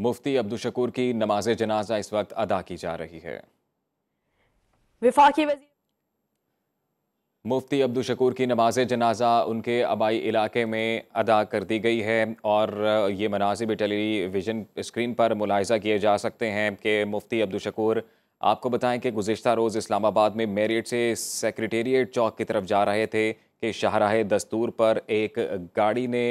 मुफ्ती अब्दुल शकूर की नमाज जनाजा इस वक्त अदा की जा रही है मुफ्ती अब्दुल शकूर की नमाज जनाजा उनके आबाई इलाके में अदा कर दी गई है और ये मनाजिब टेलीविज़न स्क्रीन पर मुलायजा किए जा सकते हैं कि मुफ्ती अब्दुल शकूर आपको बताएं कि गुज्त रोज़ इस्लामाबाद में मेरिट से सेक्रेटेरिएट चौक की तरफ जा रहे थे कि शाहराह दस्तूर पर एक गाड़ी ने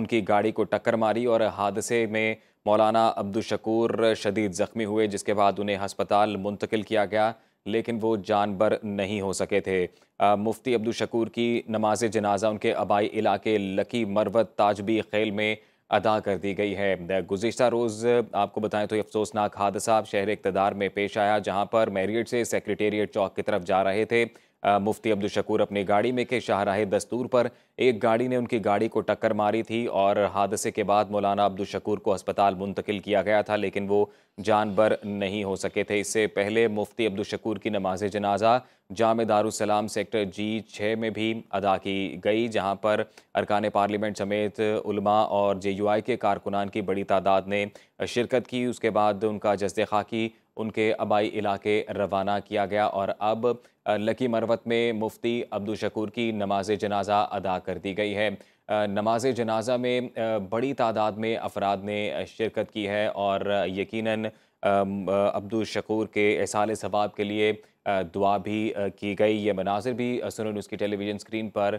उनकी गाड़ी को टक्कर मारी और हादसे में मौलाना अब्दुलशकूर शदीद ज़ख्मी हुए जिसके बाद उन्हें हस्पताल मुंतकिल किया गया लेकिन वो जानबर नहीं हो सके थे आ, मुफ्ती अब्दुलशकूर की नमाज जनाजा उनके आबाई इलाके लकी मरवत ताजबी खेल में अदा कर दी गई है गुजशत रोज़ आपको बताएं तो ये अफसोसनाक हादसा शहर इकतदार में पेश आया जहाँ पर मैरियट से सेक्रेटेरिएट चौक की तरफ जा रहे थे मुफ्ती अब्दुल शकूर अपनी गाड़ी में के शाहराहे दस्तूर पर एक गाड़ी ने उनकी गाड़ी को टक्कर मारी थी और हादसे के बाद मौलाना अब्दुल शकूर को अस्पताल मुंतकिल किया गया था लेकिन वो जानबर नहीं हो सके थे इससे पहले मुफ्ती अब्दुल शकूर की नमाज जनाजा जाम दारुसलाम सेक्टर जी छः में भी अदा की गई जहाँ पर अरकान पार्लियामेंट समेत उलमा और जे यू आई के कारकुनान की बड़ी तादाद ने शिरकत की उसके बाद उनका जज्द खाकी उनके आबाई इलाके रवाना किया गया और अब लकी मरवत में मुफ्ती अब्दुल शकूर की नमाज जनाजा अदा कर दी गई है नमाज जनाजा में बड़ी तादाद में अफराद ने शिरकत की है और यकीनन अब्दुल शकूर के एहसाल सवाब के लिए दुआ भी की गई ये मनाजिर भी सुनो न्यूज़ की टेलीविज़न स्क्रीन पर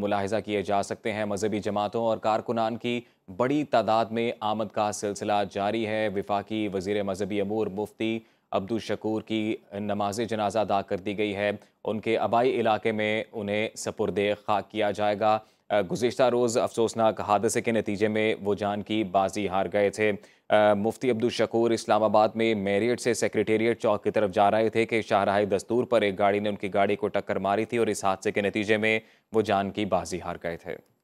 मुलाहजा किए जा सकते हैं मजहबी जमातों और कारकुनान की बड़ी तादाद में आमद का सिलसिला जारी है विफाकी वजीर मजहबी अमूर मुफ्ती अब्दुल शकूर की नमाज जनाजा अदा कर दी गई है उनके आबाई इलाके में उन्हें सपुरद खाक किया जाएगा गुज्त रोज़ अफसोसनाक हादसे के नतीजे में वो जान की बाजी हार गए थे आ, मुफ्ती अब्दुल शकूर इस्लामाबाद में मेरियट से सेक्रेटेरिएट चौक की तरफ जा रहे थे कि शाहराह दस्तूर पर एक गाड़ी ने उनकी गाड़ी को टक्कर मारी थी और इस हादसे के नतीजे में वो जान की बाजी हार गए थे